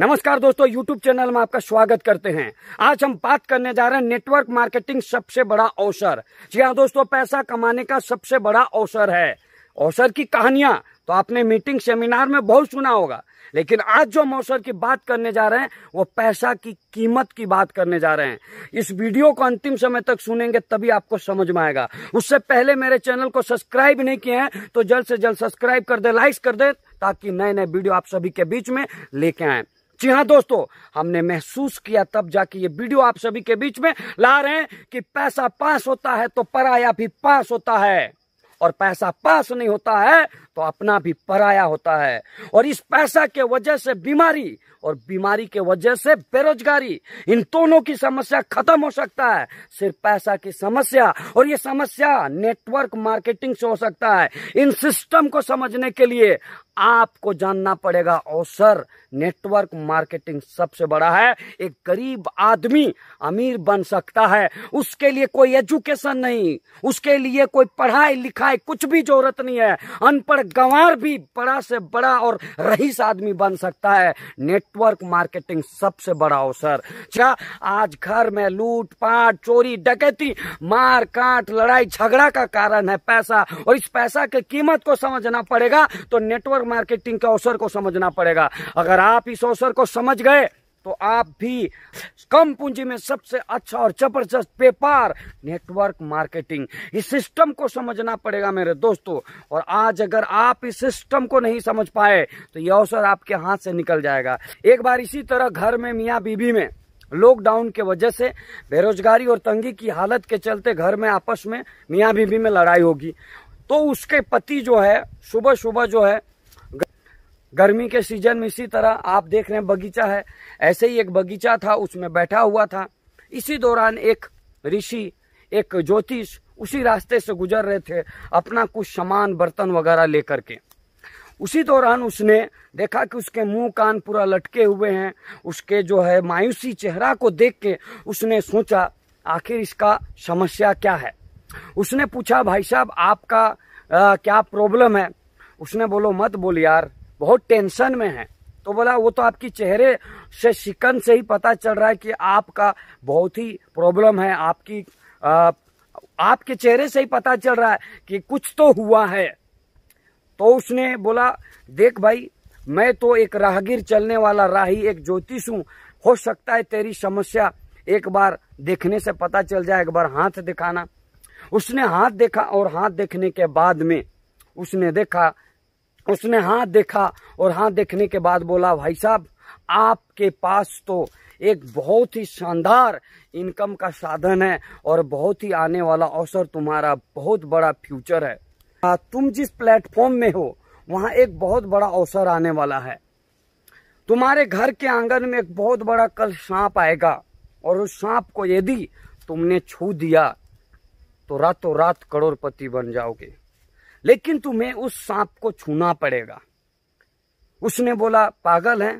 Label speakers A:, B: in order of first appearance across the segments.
A: नमस्कार दोस्तों YouTube channel में आपका स्वागत करते हैं आज हम बात करने जा रहे हैं नेटवर्क मार्केटिंग सबसे बड़ा अवसर जी हाँ दोस्तों पैसा कमाने का सबसे बड़ा अवसर है अवसर की कहानियां तो आपने मीटिंग सेमिनार में बहुत सुना होगा लेकिन आज जो हम अवसर की बात करने जा रहे हैं वो पैसा की कीमत की बात करने जा रहे हैं इस वीडियो को अंतिम समय तक सुनेंगे तभी आपको समझ में आएगा उससे पहले मेरे चैनल को सब्सक्राइब नहीं किए हैं तो जल्द से जल्द सब्सक्राइब कर दे लाइक कर दे ताकि नए नए वीडियो आप सभी के बीच में लेके आए जी हाँ दोस्तों हमने महसूस किया तब जाके ये वीडियो आप सभी के बीच में ला रहे हैं कि पैसा पास होता है तो पराया भी पास होता है और पैसा पास नहीं होता है तो अपना भी पराया होता है और इस पैसा के वजह से बीमारी और बीमारी के वजह से बेरोजगारी इन दोनों की समस्या खत्म हो सकता है सिर्फ पैसा की समस्या और ये समस्या नेटवर्क मार्केटिंग से हो सकता है इन सिस्टम को समझने के लिए आपको जानना पड़ेगा अवसर नेटवर्क मार्केटिंग सबसे बड़ा है एक गरीब आदमी अमीर बन सकता है उसके लिए कोई एजुकेशन नहीं उसके लिए कोई पढ़ाई लिखाई कुछ भी जरूरत नहीं है अनपढ़ गंवार भी बड़ा से बड़ा और रईस आदमी बन सकता है नेटवर्क मार्केटिंग सबसे बड़ा अवसर क्या अच्छा, आज घर में लूट पाट चोरी डकैती मार काट लड़ाई झगड़ा का कारण है पैसा और इस पैसा की कीमत को समझना पड़ेगा तो नेटवर्क मार्केटिंग के अवसर को समझना पड़ेगा अगर अगर आप इस अवसर को समझ गए तो आप भी कम पूंजी में सबसे अच्छा और जबरदस्त व्यापार नेटवर्क मार्केटिंग इस सिस्टम को समझना पड़ेगा मेरे दोस्तों और आज अगर आप इस सिस्टम को नहीं समझ पाए तो यह अवसर आपके हाथ से निकल जाएगा एक बार इसी तरह घर में मियाँ बीबी में लॉकडाउन के वजह से बेरोजगारी और तंगी की हालत के चलते घर में आपस में मियाँ बीबी में लड़ाई होगी तो उसके पति जो है सुबह सुबह जो है गर्मी के सीजन में इसी तरह आप देख रहे हैं बगीचा है ऐसे ही एक बगीचा था उसमें बैठा हुआ था इसी दौरान एक ऋषि एक ज्योतिष उसी रास्ते से गुजर रहे थे अपना कुछ सामान बर्तन वगैरह लेकर के उसी दौरान उसने देखा कि उसके मुंह कान पूरा लटके हुए हैं उसके जो है मायूसी चेहरा को देख के उसने सोचा आखिर इसका समस्या क्या है उसने पूछा भाई साहब आपका आ, क्या प्रॉब्लम है उसने बोलो मत बोल यार बहुत टेंशन में है तो बोला वो तो आपकी चेहरे से शिकन से ही पता चल रहा है कि आपका बहुत ही प्रॉब्लम है आपकी आ, आपके चेहरे से ही पता चल रहा है कि कुछ तो हुआ है तो उसने बोला देख भाई मैं तो एक राहगीर चलने वाला राही एक ज्योतिष हूं हो सकता है तेरी समस्या एक बार देखने से पता चल जाए एक बार हाथ दिखाना उसने हाथ देखा और हाथ देखने के बाद में उसने देखा उसने हाथ देखा और हाथ देखने के बाद बोला भाई साहब आपके पास तो एक बहुत ही शानदार इनकम का साधन है और बहुत ही आने वाला अवसर तुम्हारा बहुत बड़ा फ्यूचर है तुम जिस प्लेटफॉर्म में हो वहाँ एक बहुत बड़ा अवसर आने वाला है तुम्हारे घर के आंगन में एक बहुत बड़ा कल सांप आएगा और उस सांप को यदि तुमने छू दिया तो रातों रात करोड़पति बन जाओगे लेकिन तुम्हें उस सांप को छूना पड़ेगा उसने बोला पागल है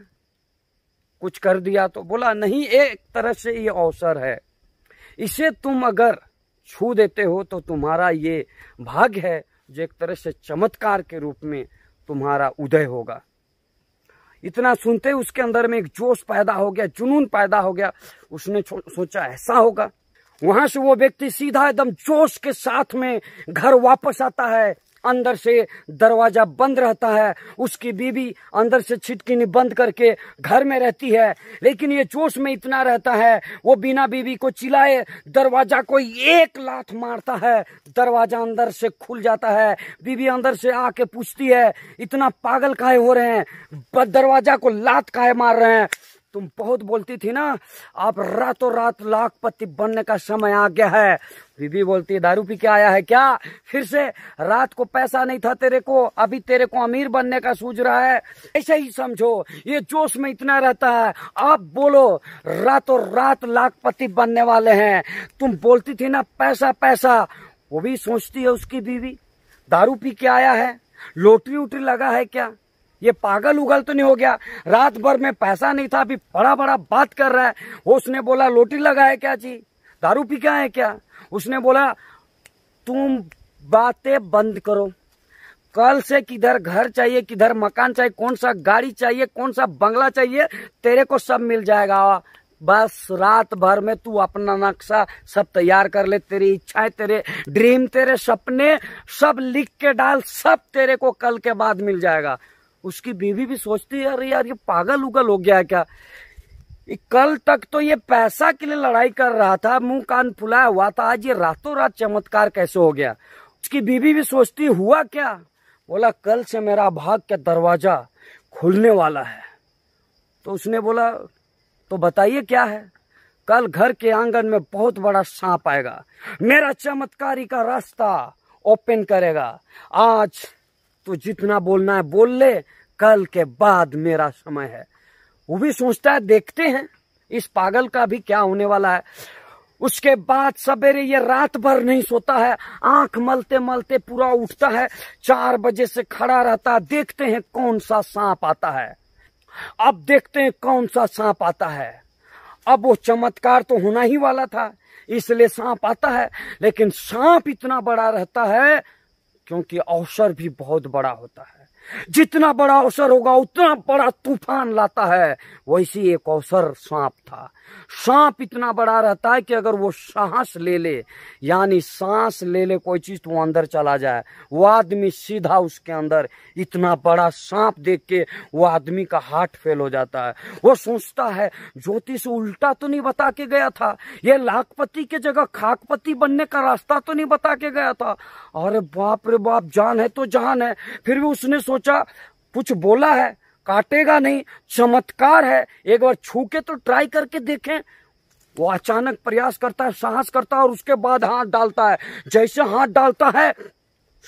A: कुछ कर दिया तो बोला नहीं एक तरह से ये अवसर है इसे तुम अगर छू देते हो तो तुम्हारा ये भाग है जो एक तरह से चमत्कार के रूप में तुम्हारा उदय होगा इतना सुनते उसके अंदर में एक जोश पैदा हो गया जुनून पैदा हो गया उसने सोचा ऐसा होगा वहां से वो व्यक्ति सीधा एकदम जोश के साथ में घर वापस आता है अंदर से दरवाजा बंद रहता है उसकी बीवी अंदर से छिटकिनी बंद करके घर में रहती है लेकिन ये जोश में इतना रहता है वो बिना बीवी को चिल्लाए दरवाजा को एक लात मारता है दरवाजा अंदर से खुल जाता है बीवी अंदर से आके पूछती है इतना पागल काहे हो रहे हैं दरवाजा को लात काहे मार रहे हैं तुम बहुत बोलती थी ना आप रातों रात लाख पति बनने का समय आ गया है बीबी बोलती है दारू पी के आया है क्या फिर से रात को पैसा नहीं था तेरे को अभी तेरे को अमीर बनने का सूझ रहा है ऐसे ही समझो ये जोश में इतना रहता है आप बोलो रातों रात लाख पति बनने वाले हैं तुम बोलती थी ना पैसा पैसा वो भी सोचती है उसकी बीवी दारू पी के आया है लोटरी उटरी लगा है क्या ये पागल उगल तो नहीं हो गया रात भर में पैसा नहीं था अभी बड़ा बड़ा बात कर रहा है वो उसने बोला लोटी लगा है क्या जी दारू पी क्या है क्या उसने बोला तुम बातें बंद करो कल से किधर घर चाहिए किधर मकान चाहिए कौन सा गाड़ी चाहिए कौन सा बंगला चाहिए तेरे को सब मिल जाएगा बस रात भर में तू अपना नक्शा सब तैयार कर ले तेरी इच्छाएं तेरे ड्रीम तेरे सपने सब लिख के डाल सब तेरे को कल के बाद मिल जाएगा उसकी बीवी भी सोचती है अरे यार ये पागल उगल हो गया क्या कल तक तो ये पैसा के लिए लड़ाई कर रहा था मुंह कान फुलाया हुआ था आज ये रातों रात चमत्कार कैसे हो गया उसकी बीवी भी सोचती हुआ क्या बोला कल से मेरा भाग का दरवाजा खुलने वाला है तो उसने बोला तो बताइए क्या है कल घर के आंगन में बहुत बड़ा सांप आएगा मेरा चमत्कारी का रास्ता ओपन करेगा आज तो जितना बोलना है बोल ले कल के बाद मेरा समय है वो भी सोचता है देखते हैं इस पागल का भी क्या होने वाला है उसके बाद सवेरे ये रात भर नहीं सोता है आंख मलते मलते पूरा उठता है चार बजे से खड़ा रहता है देखते हैं कौन सा सांप आता है अब देखते हैं कौन सा सांप आता है अब वो चमत्कार तो होना ही वाला था इसलिए सांप आता है लेकिन सांप इतना बड़ा रहता है क्योंकि अवसर भी बहुत बड़ा होता है जितना बड़ा अवसर होगा उतना बड़ा तूफान लाता है वैसी एक अवसर सांप था सांप इतना बड़ा रहता है कि अगर वो सांस ले ले यानी सांस ले ले कोई चीज तो वो अंदर चला जाए वो आदमी सीधा उसके अंदर इतना बड़ा सांप देख के वो आदमी का हार्ट फेल हो जाता है वो सोचता है ज्योतिष उल्टा तो नहीं बता के गया था ये लाखपति के जगह खाकपति बनने का रास्ता तो नहीं बता के गया था अरे बाप रे बाप जान है तो जान है फिर भी उसने सोचा कुछ बोला है काटेगा नहीं चमत्कार है एक बार छू के तो ट्राई करके देखें वो अचानक प्रयास करता है साहस करता है और उसके बाद हाथ डालता है जैसे हाथ डालता है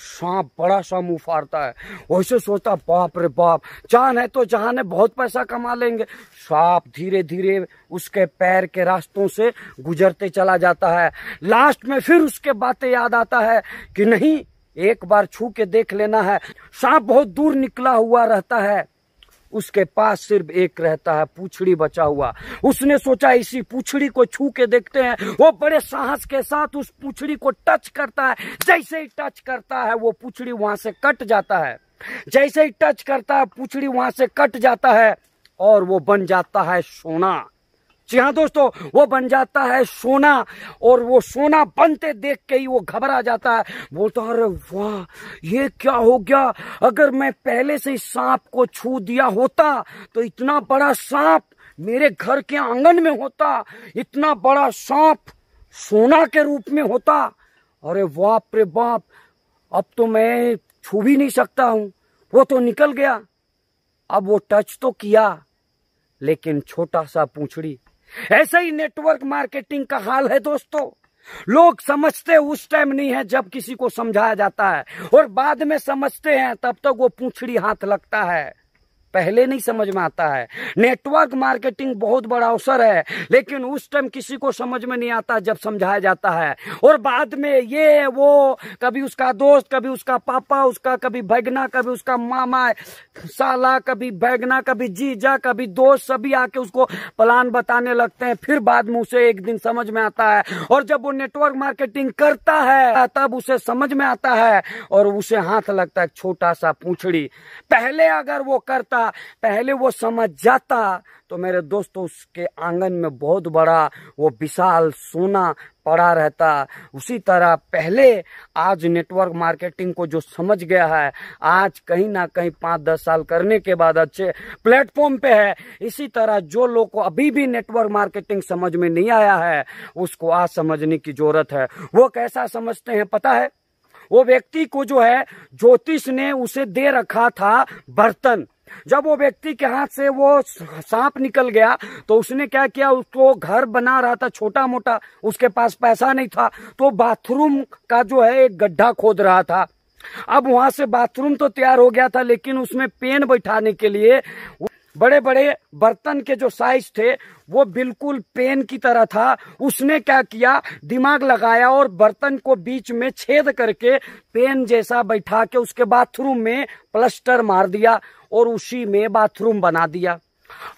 A: सांप बड़ा सा मुंह फाड़ता है वैसे सोचता बाप रे बाप जान है तो जहान है बहुत पैसा कमा लेंगे सांप धीरे धीरे उसके पैर के रास्तों से गुजरते चला जाता है लास्ट में फिर उसके बातें याद आता है कि नहीं एक बार छू के देख लेना है सांप बहुत दूर निकला हुआ रहता है उसके पास सिर्फ एक रहता है पूछड़ी बचा हुआ उसने सोचा इसी पूछड़ी को छू के देखते हैं वो बड़े साहस के साथ उस पूछड़ी को टच करता है जैसे ही टच करता है वो पूछड़ी वहां से कट जाता है जैसे ही टच करता है पूछड़ी वहां से कट जाता है और वो बन जाता है सोना जी हाँ दोस्तों वो बन जाता है सोना और वो सोना बनते देख के ही वो घबरा जाता है बोलता अरे वाह ये क्या हो गया अगर मैं पहले से इस सांप को छू दिया होता तो इतना बड़ा सांप मेरे घर के आंगन में होता इतना बड़ा सांप सोना के रूप में होता अरे बाप रे बाप अब तो मैं छू भी नहीं सकता हूँ वो तो निकल गया अब वो टच तो किया लेकिन छोटा सा पूछड़ी ऐसा ही नेटवर्क मार्केटिंग का हाल है दोस्तों लोग समझते उस टाइम नहीं है जब किसी को समझाया जाता है और बाद में समझते हैं तब तक तो वो पूछड़ी हाथ लगता है पहले नहीं समझ में आता है नेटवर्क मार्केटिंग बहुत बड़ा अवसर है लेकिन उस टाइम किसी को समझ में नहीं आता जब समझाया जाता है और बाद में ये वो कभी उसका दोस्त कभी उसका पापा उसका कभी भगना कभी उसका मामा साला कभी भगना कभी जीजा कभी दोस्त सभी आके उसको प्लान बताने लगते हैं फिर बाद में उसे एक दिन समझ में आता है और जब वो नेटवर्क मार्केटिंग करता है तब उसे समझ में आता है और उसे हाथ लगता है छोटा सा पूछड़ी पहले अगर वो करता पहले वो समझ जाता तो मेरे दोस्तों उसके आंगन में बहुत बड़ा वो विशाल सोना पड़ा रहता उसी तरह पहले आज नेटवर्क मार्केटिंग को जो समझ गया है आज कहीं ना कहीं पाँच दस साल करने के बाद अच्छे प्लेटफॉर्म पे है इसी तरह जो लोग को अभी भी नेटवर्क मार्केटिंग समझ में नहीं आया है उसको आज समझने की जरूरत है वो कैसा समझते हैं पता है वो व्यक्ति को जो है ज्योतिष ने उसे दे रखा था बर्तन जब वो व्यक्ति के हाथ से वो सांप निकल गया तो उसने क्या किया उसको घर बना रहा था छोटा मोटा उसके पास पैसा नहीं था तो बाथरूम का जो है एक गड्ढा खोद रहा था अब वहां से बाथरूम तो तैयार हो गया था लेकिन उसमें पेन बैठाने के लिए बड़े बड़े बर्तन के जो साइज थे वो बिल्कुल पेन की तरह था उसने क्या किया दिमाग लगाया और बर्तन को बीच में छेद करके पेन जैसा बैठा के उसके बाथरूम में प्लस्टर मार दिया और उसी में बाथरूम बना दिया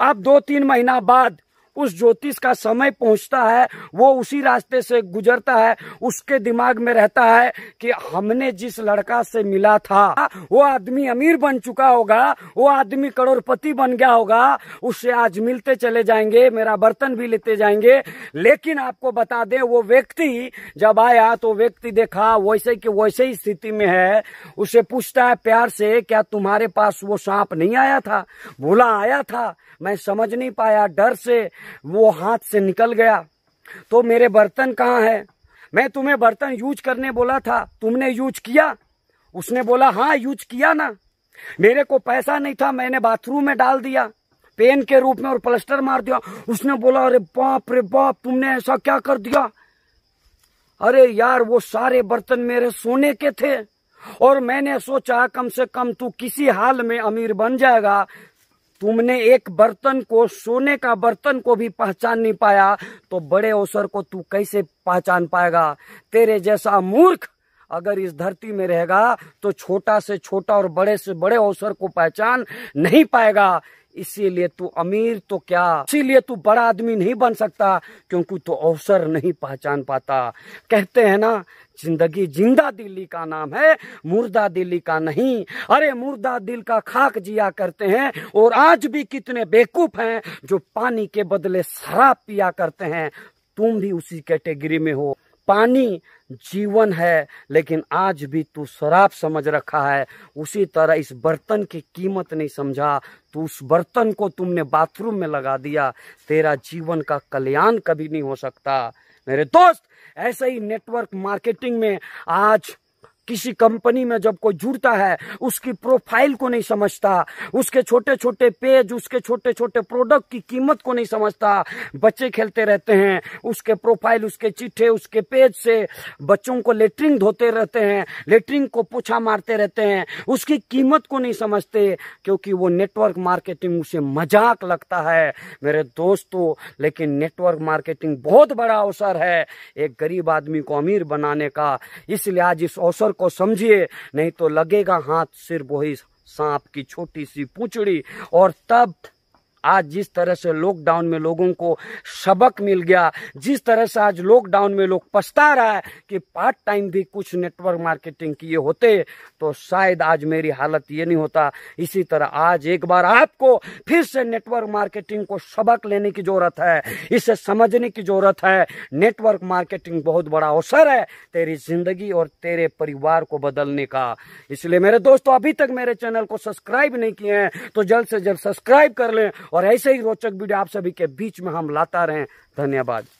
A: अब दो तीन महीना बाद उस ज्योतिष का समय पहुंचता है वो उसी रास्ते से गुजरता है उसके दिमाग में रहता है कि हमने जिस लड़का से मिला था वो आदमी अमीर बन चुका होगा वो आदमी करोड़पति बन गया होगा उससे आज मिलते चले जाएंगे मेरा बर्तन भी लेते जाएंगे लेकिन आपको बता दें वो व्यक्ति जब आया तो व्यक्ति देखा वैसे कि वैसे ही स्थिति में है उसे पूछता है प्यार से क्या तुम्हारे पास वो सांप नहीं आया था भूला आया था मैं समझ नहीं पाया डर से वो हाथ से निकल गया तो मेरे बर्तन कहाँ है मैं तुम्हें बर्तन यूज करने बोला था तुमने यूज किया उसने बोला हाँ यूज किया ना मेरे को पैसा नहीं था मैंने बाथरूम में डाल दिया पेन के रूप में और प्लस्टर मार दिया उसने बोला अरे बाप रे बाप तुमने ऐसा क्या कर दिया अरे यार वो सारे बर्तन मेरे सोने के थे और मैंने सोचा कम से कम तू किसी हाल में अमीर बन जाएगा तुमने एक बर्तन को सोने का बर्तन को भी पहचान नहीं पाया तो बड़े अवसर को तू कैसे पहचान पाएगा तेरे जैसा मूर्ख अगर इस धरती में रहेगा तो छोटा से छोटा और बड़े से बड़े अवसर को पहचान नहीं पाएगा इसीलिए तू अमीर तो क्या इसीलिए तू बड़ा आदमी नहीं बन सकता क्योंकि तू अवसर नहीं पहचान पाता कहते हैं ना जिंदगी जिंदा दिल्ली का नाम है मुर्दा दिल्ली का नहीं अरे मुर्दा दिल का खाक जिया करते हैं और आज भी कितने बेवकूफ हैं जो पानी के बदले शराब पिया करते हैं तुम भी उसी कैटेगरी में हो पानी जीवन है लेकिन आज भी तू शराब समझ रखा है उसी तरह इस बर्तन की कीमत नहीं समझा तो उस बर्तन को तुमने बाथरूम में लगा दिया तेरा जीवन का कल्याण कभी नहीं हो सकता मेरे दोस्त ऐसे ही नेटवर्क मार्केटिंग में आज किसी कंपनी में जब कोई जुड़ता है उसकी प्रोफाइल को नहीं समझता उसके छोटे छोटे पेज उसके छोटे छोटे प्रोडक्ट की कीमत को नहीं समझता बच्चे खेलते रहते हैं उसके प्रोफाइल उसके चिट्ठे उसके पेज से बच्चों को लेटरिंग धोते रहते हैं लेटरिंग को पोछा मारते रहते हैं उसकी कीमत को नहीं समझते क्योंकि वो नेटवर्क मार्केटिंग उसे मजाक लगता है मेरे दोस्तों लेकिन नेटवर्क मार्केटिंग बहुत बड़ा अवसर है एक गरीब आदमी को अमीर बनाने का इसलिए आज इस अवसर को समझिए नहीं तो लगेगा हाथ सिर्फ वही सांप की छोटी सी पूछड़ी और तब आज जिस तरह से लॉकडाउन में लोगों को सबक मिल गया जिस तरह से आज लॉकडाउन में लोग पछता रहा है कि पार्ट टाइम भी कुछ नेटवर्क मार्केटिंग किए होते तो शायद आज मेरी हालत ये नहीं होता इसी तरह आज एक बार आपको फिर से नेटवर्क मार्केटिंग को सबक लेने की जरूरत है इसे समझने की जरूरत है नेटवर्क मार्केटिंग बहुत बड़ा अवसर है तेरी जिंदगी और तेरे परिवार को बदलने का इसलिए मेरे दोस्तों अभी तक मेरे चैनल को सब्सक्राइब नहीं किए हैं तो जल्द से जल्द सब्सक्राइब कर लें और ऐसे ही रोचक वीडियो आप सभी के बीच में हम लाता रहें धन्यवाद